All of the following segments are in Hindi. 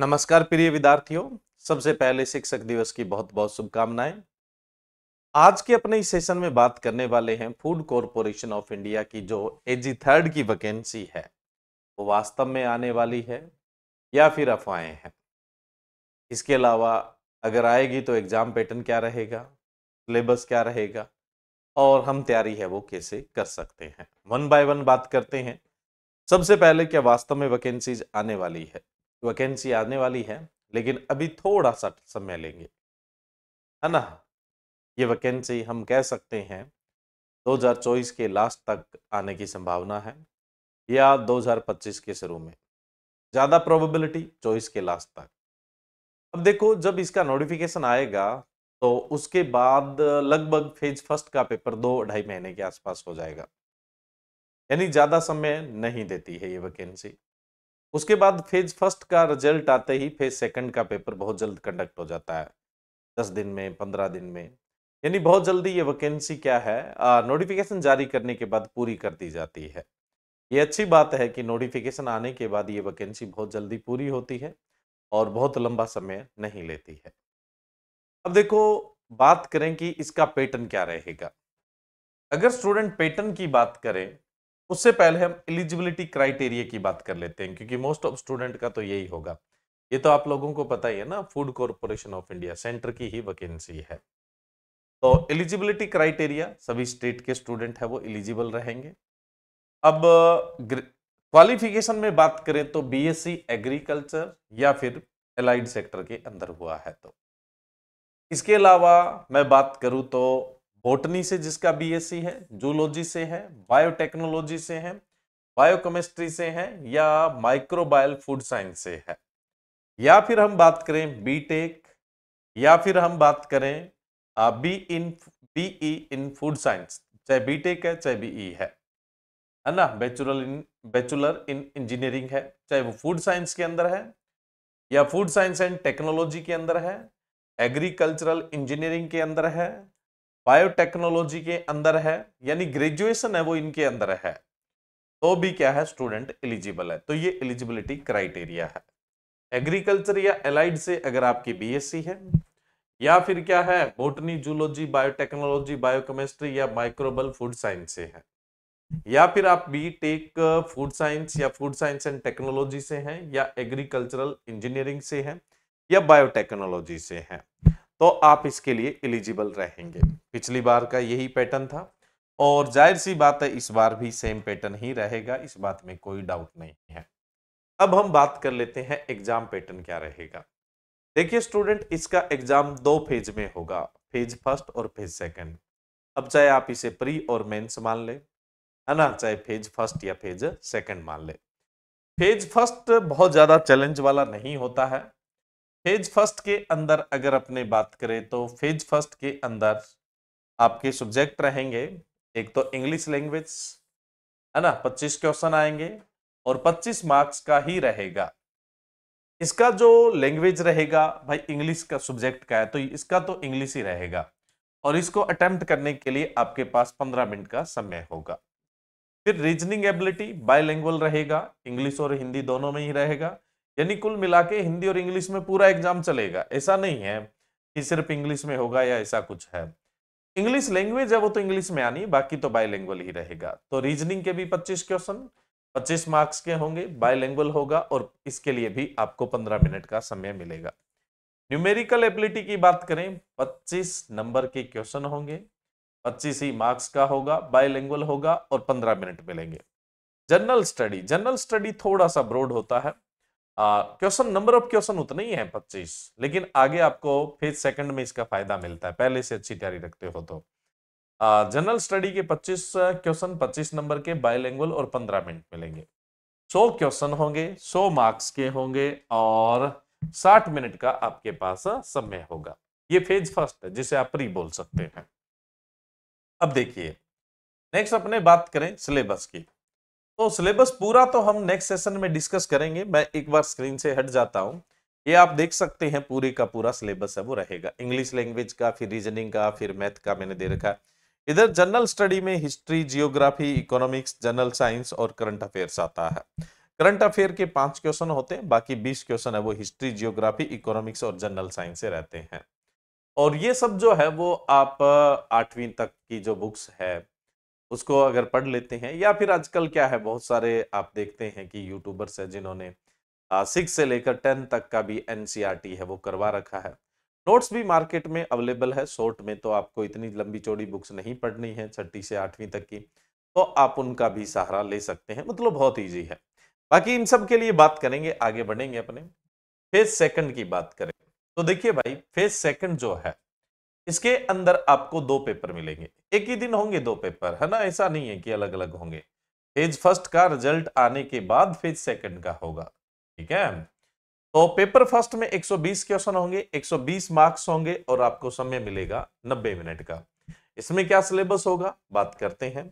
नमस्कार प्रिय विद्यार्थियों सबसे पहले शिक्षक दिवस की बहुत बहुत शुभकामनाएं आज के अपने इस सेशन में बात करने वाले हैं फूड कॉरपोरेशन ऑफ इंडिया की जो एजी थर्ड की वैकेंसी है वो वास्तव में आने वाली है या फिर अफवाहें हैं इसके अलावा अगर आएगी तो एग्जाम पैटर्न क्या रहेगा सिलेबस क्या रहेगा और हम तैयारी है वो कैसे कर सकते हैं वन बाय वन बात करते हैं सबसे पहले क्या वास्तव में वैकेंसीज आने वाली है वैकेंसी आने वाली है लेकिन अभी थोड़ा सा समय लेंगे है ना ये वैकेंसी हम कह सकते हैं 2024 के लास्ट तक आने की संभावना है या 2025 के शुरू में ज़्यादा प्रोबेबिलिटी चौबीस के लास्ट तक अब देखो जब इसका नोटिफिकेशन आएगा तो उसके बाद लगभग फेज फर्स्ट का पेपर दो ढाई महीने के आसपास हो जाएगा यानी ज़्यादा समय नहीं देती है ये वैकेंसी उसके बाद फेज फर्स्ट का रिजल्ट आते ही फेज सेकंड का पेपर बहुत जल्द कंडक्ट हो जाता है दस दिन में पंद्रह दिन में यानी बहुत जल्दी ये वैकेंसी क्या है नोटिफिकेशन जारी करने के बाद पूरी कर दी जाती है ये अच्छी बात है कि नोटिफिकेशन आने के बाद ये वैकेंसी बहुत जल्दी पूरी होती है और बहुत लंबा समय नहीं लेती है अब देखो बात करें कि इसका पैटर्न क्या रहेगा अगर स्टूडेंट पैटर्न की बात करें उससे पहले हम एलिजिबिलिटी क्राइटेरिया की बात कर लेते हैं क्योंकि मोस्ट ऑफ स्टूडेंट का तो यही होगा ये तो आप लोगों को पता ही है ना food corporation of India centre की ही वैकेंसी है तो एलिजिबिलिटी क्राइटेरिया सभी स्टेट के स्टूडेंट है वो एलिजिबल रहेंगे अब क्वालिफिकेशन में बात करें तो बीएससी एग्रीकल्चर या फिर एलाइड सेक्टर के अंदर हुआ है तो इसके अलावा मैं बात करूं तो बॉटनी से जिसका बीएससी है जूलॉजी से है बायोटेक्नोलॉजी से है बायोकेमिस्ट्री से है या माइक्रोबायल फूड साइंस से है या फिर हम बात करें बीटेक या फिर हम बात करें B in B E in food science चाहे बीटेक है चाहे बीई e है है ना bachelor in bachelor in engineering है चाहे वो फूड साइंस के अंदर है या फूड साइंस एंड टेक्नोलॉजी के अंदर है एग्रीकल्चरल इंजीनियरिंग के अंदर है बायोटेक्नोलॉजी के अंदर है यानी ग्रेजुएशन है वो इनके अंदर है तो भी क्या है स्टूडेंट एलिजिबल है तो ये एलिजिबिलिटी क्राइटेरिया है एग्रीकल्चर या एलाइड से अगर आपकी बीएससी है या फिर क्या है बोटनी जूलॉजी बायोटेक्नोलॉजी बायोकेमिस्ट्री या माइक्रोबल फूड साइंस से है या फिर आप बी टेक फूड साइंस या फूड साइंस एंड टेक्नोलॉजी से हैं या एग्रीकल्चरल इंजीनियरिंग से हैं या बायोटेक्नोलॉजी से हैं तो आप इसके लिए एलिजिबल रहेंगे पिछली बार का यही पैटर्न था और जाहिर सी बात है इस बार भी सेम पैटर्न ही रहेगा इस बात में कोई डाउट नहीं है अब हम बात कर लेते हैं एग्जाम पैटर्न क्या रहेगा देखिए स्टूडेंट इसका एग्जाम दो फेज में होगा फेज फर्स्ट और फेज सेकंड अब चाहे आप इसे प्री और मेंस मान ले है ना चाहे फेज फर्स्ट या फेज सेकंड मान ले फेज फर्स्ट बहुत ज़्यादा चैलेंज वाला नहीं होता है फेज फर्स्ट के अंदर अगर अपने बात करें तो फेज फर्स्ट के अंदर आपके सब्जेक्ट रहेंगे एक तो इंग्लिश लैंग्वेज है ना 25 क्वेश्चन आएंगे और 25 मार्क्स का ही रहेगा इसका जो लैंग्वेज रहेगा भाई इंग्लिश का सब्जेक्ट का है तो इसका तो इंग्लिश ही रहेगा और इसको अटेम्प्ट करने के लिए आपके पास 15 मिनट का समय होगा फिर रीजनिंग एबिलिटी बाय रहेगा इंग्लिश और हिंदी दोनों में ही रहेगा यानी कुल मिला के हिंदी और इंग्लिश में पूरा एग्जाम चलेगा ऐसा नहीं है कि सिर्फ इंग्लिश में होगा या ऐसा कुछ है इंग्लिश लैंग्वेज है वो तो इंग्लिश में आनी बाकी तो बायलैंग्वेज ही रहेगा तो रीजनिंग के भी 25 क्वेश्चन 25 मार्क्स के होंगे बायलैंग्वेज होगा और इसके लिए भी आपको 15 मिनट का समय मिलेगा न्यूमेरिकल एबिलिटी की बात करें 25 नंबर के क्वेश्चन होंगे 25 ही मार्क्स का होगा बायलैंग्वेज होगा और 15 मिनट मिलेंगे जनरल स्टडी जनरल स्टडी थोड़ा सा ब्रॉड होता है क्वेश्चन नंबर ऑफ क्वेश्चन उतने ही है पच्चीस लेकिन आगे आपको फेज सेकंड में इसका फायदा मिलता है पहले से अच्छी तैयारी रखते हो तो जनरल स्टडी के 25 क्वेश्चन 25 नंबर के बायोलैंग्वल और 15 मिनट मिलेंगे 100 क्वेश्चन होंगे 100 मार्क्स के होंगे और 60 मिनट का आपके पास समय होगा ये फेज फर्स्ट है जिसे आप प्री बोल सकते हैं अब देखिए नेक्स्ट अपने बात करें सिलेबस की तो सिलेबस पूरा तो हम नेक्स्ट सेशन में डिस्कस करेंगे मैं एक बार स्क्रीन से हट जाता हूँ ये आप देख सकते हैं पूरे का पूरा सिलेबस है वो रहेगा इंग्लिश लैंग्वेज का फिर रीजनिंग का फिर मैथ का मैंने दे रखा है इधर जनरल स्टडी में history geography economics general science और करंट अफेयर्स आता है करंट अफेयर के पांच क्वेश्चन होते हैं बाकी बीस क्वेश्चन है वो हिस्ट्री जियोग्राफी इकोनॉमिक्स और जनरल साइंस से रहते हैं और ये सब जो है वो आप आठवीं तक की जो बुक्स है उसको अगर पढ़ लेते हैं या फिर आजकल क्या है बहुत सारे आप देखते हैं कि यूट्यूबर्स हैं जिन्होंने सिक्स से लेकर टेन तक का भी एन e है वो करवा रखा है नोट्स भी मार्केट में अवेलेबल है शॉर्ट में तो आपको इतनी लंबी चौड़ी बुक्स नहीं पढ़नी है छठी से आठवीं तक की तो आप उनका भी सहारा ले सकते हैं मतलब बहुत ईजी है बाकी इन सब के लिए बात करेंगे आगे बढ़ेंगे अपने फेज सेकंड की बात करें तो देखिए भाई फेज सेकंड जो है इसके अंदर आपको दो पेपर मिलेंगे एक ही दिन होंगे दो पेपर है ना ऐसा नहीं है कि अलग अलग होंगे फेज फर्स्ट का रिजल्ट आने के बाद फेज सेकंड का होगा ठीक है तो पेपर फर्स्ट में 120 क्वेश्चन होंगे 120 मार्क्स होंगे और आपको समय मिलेगा 90 मिनट का इसमें क्या सिलेबस होगा बात करते हैं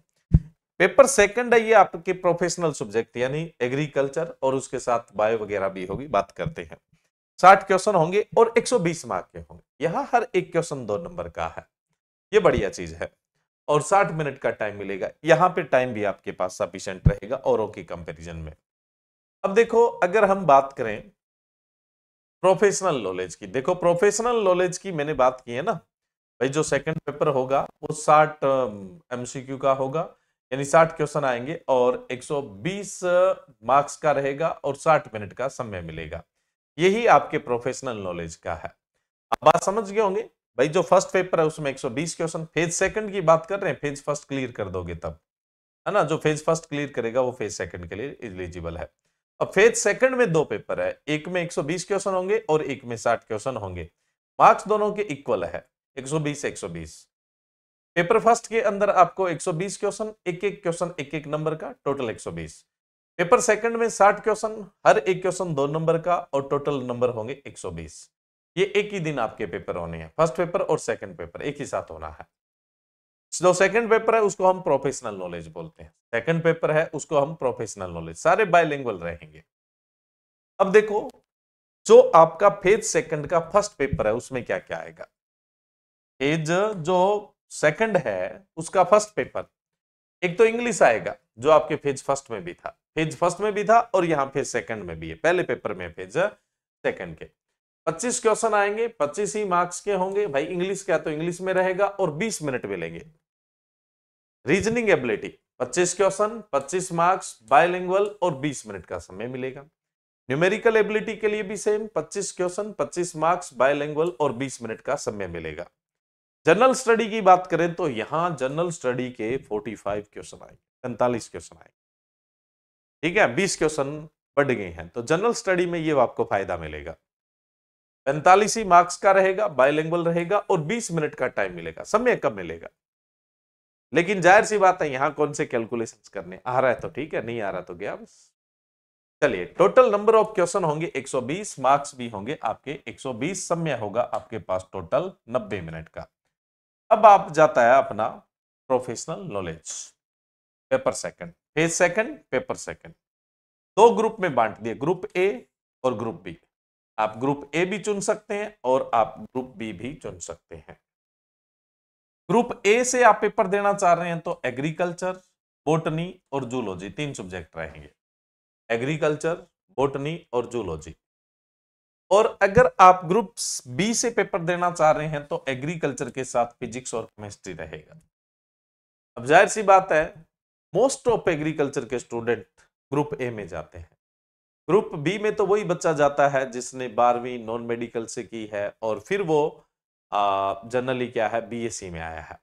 पेपर सेकंड है ये आपके प्रोफेशनल सब्जेक्ट यानी एग्रीकल्चर और उसके साथ बायो वगैरह भी होगी बात करते हैं साठ क्वेश्चन होंगे और 120 मार्क के होंगे यहाँ हर एक क्वेश्चन दो नंबर का है ये बढ़िया चीज है और 60 मिनट का टाइम मिलेगा यहाँ पे टाइम भी आपके पास सफिशियंट रहेगा औरों के कंपेरिजन में अब देखो अगर हम बात करें प्रोफेशनल नॉलेज की देखो प्रोफेशनल नॉलेज की मैंने बात की है ना भाई जो सेकंड पेपर होगा वो 60 एमसीक्यू का होगा यानी 60 क्वेश्चन आएंगे और 120 मार्क्स का रहेगा और 60 मिनट का समय मिलेगा यही आपके प्रोफेशनल नॉलेज का है आप बात समझ गए होंगे भाई जो फर्स्ट पेपर है उसमें 120 क्वेश्चन फेज सेकंड की बात कर रहे हैं फेज फर्स्ट क्लियर कर दोगे तब है ना जो फेज फर्स्ट क्लियर करेगा वो फेज सेकंड के लिए एलिजिबल है अब फेज सेकंड में दो पेपर है एक में 120 क्वेश्चन होंगे और एक में 60 क्वेश्चन होंगे मार्क्स दोनों के इक्वल है 120 120 पेपर फर्स्ट के अंदर आपको 120 क्वेश्चन एक एक क्वेश्चन एक एक नंबर का टोटल 120 पेपर सेकंड में 60 क्वेश्चन हर एक क्वेश्चन दो नंबर का और टोटल नंबर होंगे 120 ये एक ही दिन आपके पेपर होने हैं फर्स्ट पेपर और सेकंड पेपर एक ही साथ होना है जो सेकंड पेपर है उसको हम प्रोफेशनल नॉलेज बोलते हैं सेकंड पेपर है उसको हम प्रोफेशनल नॉलेज सारे बायलिंगुअल रहेंगे अब देखो जो आपका फेज सेकंड का फर्स्ट पेपर है उसमें क्या क्या आएगा फेज जो सेकंड है उसका फर्स्ट पेपर एक तो इंग्लिश आएगा जो आपके फेज फर्स्ट में भी था फेज फर्स्ट में भी था और यहाँ फेज सेकंड में भी है पहले पेपर में फेज सेकंड के 25 क्वेश्चन आएंगे 25 ही मार्क्स के होंगे भाई इंग्लिश क्या तो इंग्लिश में रहेगा और 20 मिनट मिलेंगे reasoning ability 25 question 25 marks bilingual और 20 मिनट का समय मिलेगा न्यूमेरिकल एबिलिटी के लिए भी सेम 25 क्वेश्चन 25 मार्क्स बायलिंगुअल और 20 मिनट का समय मिलेगा जनरल स्टडी की बात करें तो यहां जनरल स्टडी के फोर्टी क्वेश्चन आएंगे पैंतालीस क्वेश्चन आएंगे ठीक है बीस क्वेश्चन बढ़ गए हैं तो जनरल स्टडी में ये आपको फायदा मिलेगा पैंतालीस ही मार्क्स का रहेगा बायलैंग्वल रहेगा और बीस मिनट का टाइम मिलेगा समय कब मिलेगा लेकिन जाहिर सी बात है यहां कौन से कैलकुलेशंस करने आ रहा है तो ठीक है नहीं आ रहा तो गया बस चलिए टोटल नंबर ऑफ क्वेश्चन होंगे 120 मार्क्स भी होंगे आपके 120 समय होगा आपके पास टोटल 90 मिनट का अब आप जाता है अपना professional knowledge paper second phase second paper second दो ग्रुप में बांट दिए ग्रुप ए और ग्रुप बी आप ग्रुप ए भी चुन सकते हैं और आप ग्रुप बी भी चुन सकते हैं ग्रुप ए से आप पेपर देना चाह रहे हैं तो एग्रीकल्चर बोटनी और जूलॉजी तीन सब्जेक्ट रहेंगे एग्रीकल्चर बोटनी और जूलॉजी और अगर आप ग्रुप बी से पेपर देना चाह रहे हैं तो एग्रीकल्चर के साथ फिजिक्स और केमिस्ट्री रहेगा अब जाहिर सी बात है मोस्ट ऑफ एग्रीकल्चर के स्टूडेंट ग्रुप ए में जाते हैं ग्रुप बी में तो वही बच्चा जाता है जिसने बारहवीं नॉन मेडिकल से की है और फिर वो जनरली क्या है बीएससी में आया है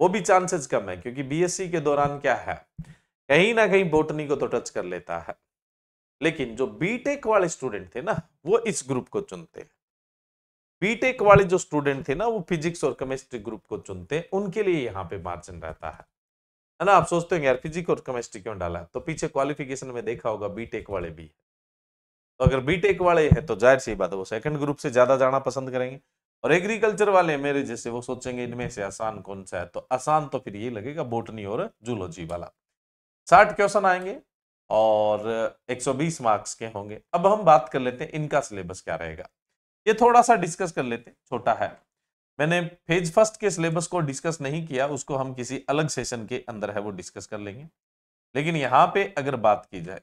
वो भी चांसेस कम है क्योंकि बीएससी के दौरान क्या है कहीं ना कहीं बोटनी को तो टच कर लेता है लेकिन जो बीटेक वाले स्टूडेंट थे ना वो इस ग्रुप को चुनते हैं बीटेक वाले जो स्टूडेंट थे ना वो फिजिक्स और केमिस्ट्री ग्रुप को चुनते हैं उनके लिए यहाँ पे मार्जिन रहता है है ना आप सोचते होंगे यार फिजिक और केमिस्ट्री क्यों डाला तो पीछे क्वालिफिकेशन में देखा होगा बीटेक वाले भी तो अगर बीटेक वाले हैं तो जाहिर सी बात है वो सेकंड ग्रुप से ज्यादा जाना पसंद करेंगे और एग्रीकल्चर वाले मेरे जैसे वो सोचेंगे इनमें से आसान कौन सा है तो आसान तो फिर ये लगेगा बोटनी और जूलॉजी वाला साठ क्वेश्चन आएंगे और 120 मार्क्स के होंगे अब हम बात कर लेते हैं इनका सिलेबस क्या रहेगा ये थोड़ा सा डिस्कस कर लेते हैं छोटा है मैंने फेज फर्स्ट के सिलेबस को डिस्कस नहीं किया उसको हम किसी अलग सेशन के अंदर है वो डिस्कस कर लेंगे लेकिन यहां पे अगर बात की जाए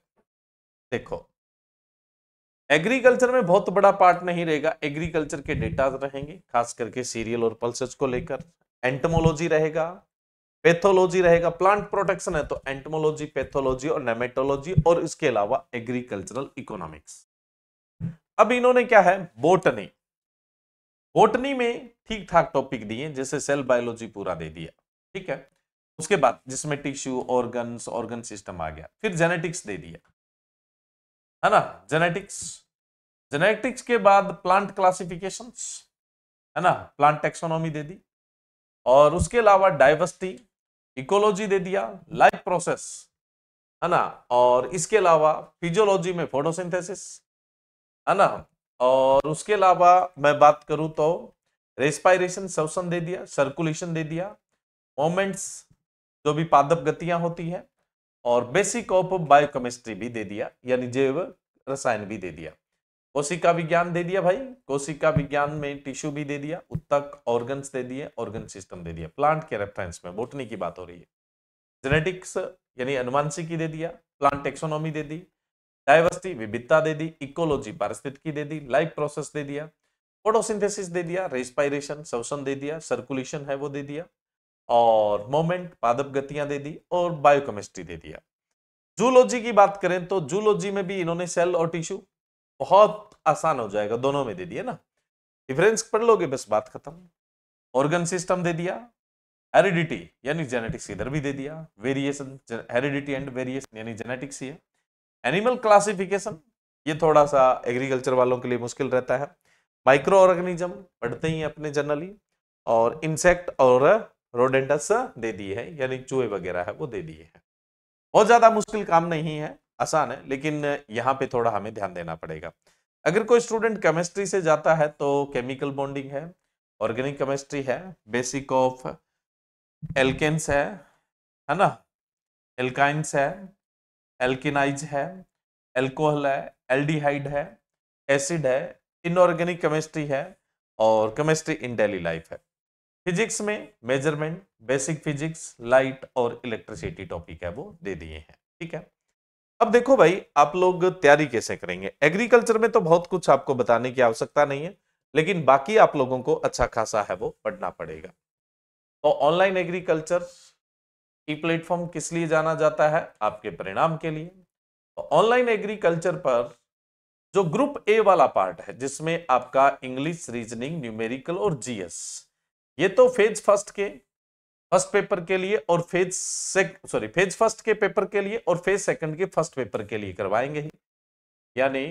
देखो एग्रीकल्चर में बहुत बड़ा पार्ट नहीं रहेगा एग्रीकल्चर के डेटा रहेंगे खास करके सीरियल और पल्सेस को लेकर एंटमोलॉजी रहेगा पैथोलॉजी रहेगा प्लांट प्रोटेक्शन है तो एंटमोलॉजी पैथोलॉजी और नेमेटोलॉजी और इसके अलावा एग्रीकल्चरल इकोनॉमिक्स अब इन्होंने क्या है बोटनी बोटनी में ठीक ठाक टॉपिक दिए जैसे सेल बायोलॉजी पूरा दे दिया ठीक है उसके बाद जिसमें टिश्यू ऑर्गन ऑर्गन सिस्टम आ गया फिर जेनेटिक्स दे दिया है ना जेनेटिक्स जेनेटिक्स के बाद प्लांट क्लासिफिकेशन है ना प्लांट टेक्सोनॉमी दे दी और उसके अलावा डाइवर्सिटी इकोलॉजी दे दिया लाइफ प्रोसेस है ना और इसके अलावा फिजियोलॉजी में फोटोसिंथेसिस है ना और उसके अलावा मैं बात करूं तो रेस्पायरेशन श्वसन दे दिया सर्कुलेशन दे दिया मोमेंट्स जो भी पादप गतियां होती है और बेसिक ऑफ बायोकेमिस्ट्री भी दे दिया यानी जैव रसायन भी दे दिया कोशिका विज्ञान दे दिया भाई कोशिका विज्ञान में टिश्यू भी दे दिया उत्तक ऑर्गन्स दे दिए ऑर्गन सिस्टम दे दिया प्लांट के रेफरेंस में बोटनी की बात हो रही है जेनेटिक्स यानी अनुवांशिकी दे दिया प्लांट एक्सोनॉमी दे दी डायवर्सिटी विविधता दे दी इकोलॉजी पारिस्थितिकी दे दी लाइफ प्रोसेस दे दिया फोटोसिंथेसिस दे दिया रेस्पायरेशन श्वसन दे दिया सर्कुलेशन है वो दे दिया और मोमेंट पादप गतियां दे दी और बायोकेमिस्ट्री दे दिया जूलॉजी की बात करें तो जूलॉजी में भी इन्होंने सेल और टिश्यू बहुत आसान हो जाएगा दोनों में दे दिए ना डिफरेंस पढ़ लोगे बस बात खत्म ऑर्गन सिस्टम दे दिया हेरिडिटी यानी जेनेटिक्स इधर भी दे दिया वेरिएशन हेरिडिटी एंड वेरिएशन यानी जेनेटिक्स ही है एनिमल क्लासिफिकेशन ये थोड़ा सा एग्रीकल्चर वालों के लिए मुश्किल रहता है माइक्रो ऑर्गेनिज्म पढ़ते ही अपने जनरली और इंसेक्ट और रोडेंटस दे दिए हैं यानी चूहे वगैरह है वो दे दिए हैं बहुत ज़्यादा मुश्किल काम नहीं है आसान है लेकिन यहाँ पे थोड़ा हमें ध्यान देना पड़ेगा अगर कोई स्टूडेंट केमिस्ट्री से जाता है तो केमिकल बॉन्डिंग है ऑर्गेनिक केमिस्ट्री है बेसिक ऑफ एल्केन्स है है ना एल्काइंस है एल्किनाइज है एल्कोहल है एल्डिहाइड है एसिड है इनऑर्गेनिक केमिस्ट्री है और केमिस्ट्री इन डेली लाइफ है फिजिक्स में मेजरमेंट बेसिक फिजिक्स लाइट और इलेक्ट्रिसिटी टॉपिक है वो दे दिए हैं ठीक है अब देखो भाई आप लोग तैयारी कैसे करेंगे एग्रीकल्चर में तो बहुत कुछ आपको बताने की आवश्यकता नहीं है लेकिन बाकी आप लोगों को अच्छा खासा है वो पढ़ना पड़ेगा तो ऑनलाइन एग्रीकल्चर ई प्लेटफॉर्म किस लिए जाना जाता है आपके परिणाम के लिए ऑनलाइन तो एग्रीकल्चर पर जो ग्रुप ए वाला पार्ट है जिसमें आपका इंग्लिश रीजनिंग न्यूमेरिकल और जीएस ये तो फेज फर्स्ट के फर्स्ट पेपर के लिए और फेज सॉरी फेज फर्स्ट के पेपर के लिए और फेज सेकंड के फर्स्ट पेपर के लिए करवाएंगे ही यानी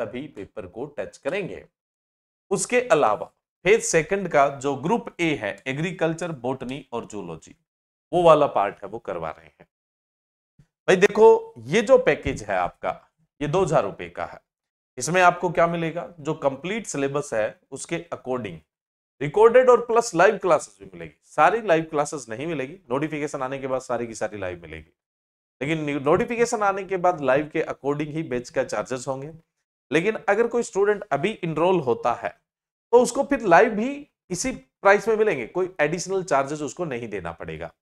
सभी पेपर को टच करेंगे उसके अलावा फेज सेकंड का जो ग्रुप ए है एग्रीकल्चर बोटनी और जूलॉजी वो वाला पार्ट है वो करवा रहे हैं भाई देखो ये जो पैकेज है आपका ये दो हजार रुपए का है इसमें आपको क्या मिलेगा जो कंप्लीट सिलेबस है उसके अकॉर्डिंग रिकॉर्डेड और प्लस लाइव क्लासेस भी मिलेगी सारी लाइव क्लासेस नहीं मिलेगी नोटिफिकेशन आने के बाद सारी की सारी लाइव मिलेगी लेकिन नोटिफिकेशन आने के बाद लाइव के अकॉर्डिंग ही बेच का चार्जेस होंगे लेकिन अगर कोई स्टूडेंट अभी इनरोल होता है तो उसको फिर लाइव भी इसी प्राइस में मिलेंगे कोई एडिशनल चार्जेस उसको नहीं देना पड़ेगा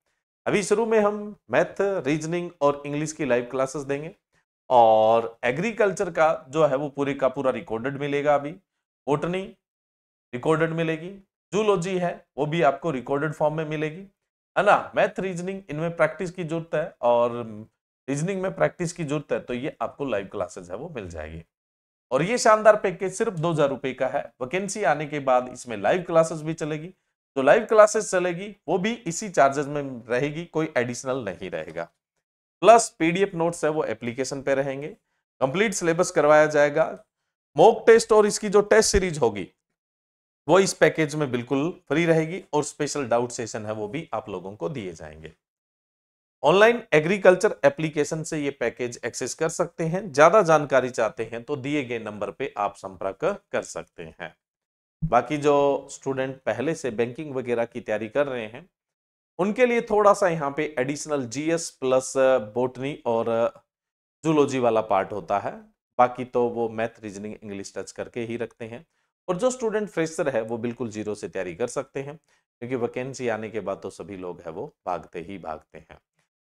अभी शुरू में हम मैथ रीजनिंग और इंग्लिश की लाइव क्लासेस देंगे और एग्रीकल्चर का जो है वो पूरे का पूरा रिकॉर्डेड मिलेगा अभी बोटनी रिकॉर्डेड मिलेगी जूलॉजी है वो भी आपको रिकॉर्डेड फॉर्म में मिलेगी है ना मैथ रीजनिंग इनमें प्रैक्टिस की जरूरत है और रीजनिंग में प्रैक्टिस की जरूरत है तो ये आपको लाइव क्लासेज है वो मिल जाएगी और ये शानदार पैकेज सिर्फ दो हजार रुपए का है वैकेंसी आने के बाद इसमें लाइव क्लासेस भी चलेगी तो लाइव क्लासेस चलेगी वो भी इसी चार्जेस में रहेगी कोई एडिशनल नहीं रहेगा प्लस पीडीएफ नोट्स है वो एप्लीकेशन पे रहेंगे कंप्लीट सिलेबस करवाया जाएगा मॉक टेस्ट और इसकी जो टेस्ट सीरीज होगी वो इस पैकेज में बिल्कुल फ्री रहेगी और स्पेशल डाउट सेशन है वो भी आप लोगों को दिए जाएंगे ऑनलाइन एग्रीकल्चर एप्लीकेशन से ये पैकेज एक्सेस कर सकते हैं ज्यादा जानकारी चाहते हैं तो दिए गए नंबर पे आप संपर्क कर सकते हैं बाकी जो स्टूडेंट पहले से बैंकिंग वगैरह की तैयारी कर रहे हैं उनके लिए थोड़ा सा यहाँ पे एडिशनल जीएस प्लस बोटनी और जूलॉजी uh, वाला पार्ट होता है बाकी तो वो मैथ रीजनिंग इंग्लिश टच करके ही रखते हैं और जो स्टूडेंट फ्रेशर है वो बिल्कुल जीरो से तैयारी कर सकते हैं क्योंकि वैकेंसी आने के बाद तो सभी लोग है वो भागते ही भागते हैं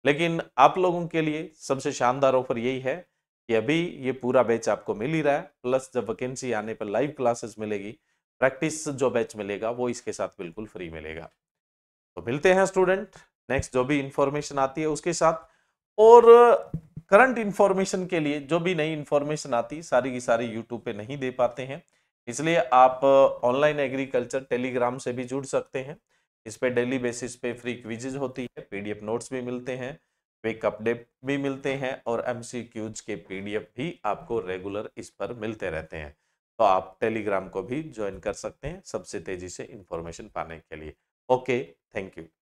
लेकिन आप लोगों के लिए सबसे शानदार ऑफर यही है कि अभी ये पूरा बैच आपको मिल ही रहा है प्लस जब वैकेंसी आने पर लाइव क्लासेस मिलेगी प्रैक्टिस जो बैच मिलेगा वो इसके साथ बिल्कुल फ्री मिलेगा तो मिलते हैं स्टूडेंट नेक्स्ट जो भी इंफॉर्मेशन आती है उसके साथ और करंट इंफॉर्मेशन के लिए जो भी नई इंफॉर्मेशन आती सारी की सारी यूट्यूब पे नहीं दे पाते हैं इसलिए आप ऑनलाइन एग्रीकल्चर टेलीग्राम से भी जुड़ सकते हैं इस पे डेली बेसिस पे फ्री क्विजेज होती है पीडीएफ नोट्स भी मिलते हैं वेक अपडेट भी मिलते हैं और एमसीक्यूज के पीडीएफ भी आपको रेगुलर इस पर मिलते रहते हैं तो आप टेलीग्राम को भी ज्वाइन कर सकते हैं सबसे तेजी से इंफॉर्मेशन पाने के लिए Okay, thank you.